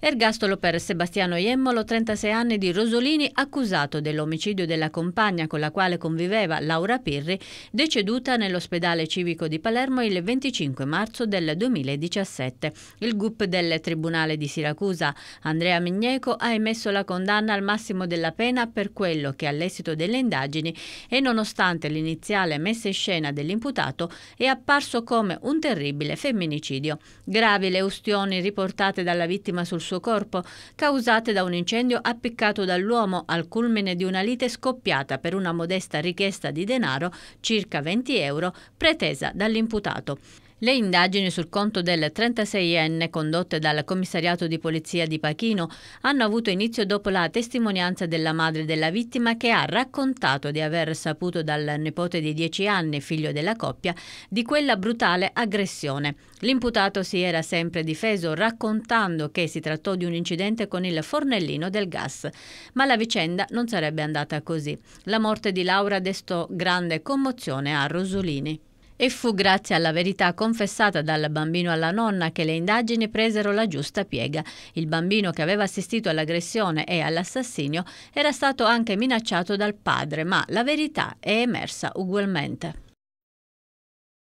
Ergastolo per Sebastiano Iemmolo, 36 anni di Rosolini, accusato dell'omicidio della compagna con la quale conviveva Laura Pirri, deceduta nell'ospedale civico di Palermo il 25 marzo del 2017. Il GUP del Tribunale di Siracusa, Andrea Migneco, ha emesso la condanna al massimo della pena per quello che all'esito delle indagini e nonostante l'iniziale messa in scena dell'imputato è apparso come un terribile femminicidio. Gravi le ustioni riportate dalla vittima sul suo corpo, causate da un incendio appiccato dall'uomo al culmine di una lite scoppiata per una modesta richiesta di denaro, circa 20 euro, pretesa dall'imputato. Le indagini sul conto del 36enne condotte dal commissariato di polizia di Pachino hanno avuto inizio dopo la testimonianza della madre della vittima che ha raccontato di aver saputo dal nipote di 10 anni, figlio della coppia, di quella brutale aggressione. L'imputato si era sempre difeso raccontando che si trattò di un incidente con il fornellino del gas, ma la vicenda non sarebbe andata così. La morte di Laura destò grande commozione a Rosolini. E fu grazie alla verità confessata dal bambino alla nonna che le indagini presero la giusta piega. Il bambino che aveva assistito all'aggressione e all'assassinio era stato anche minacciato dal padre, ma la verità è emersa ugualmente.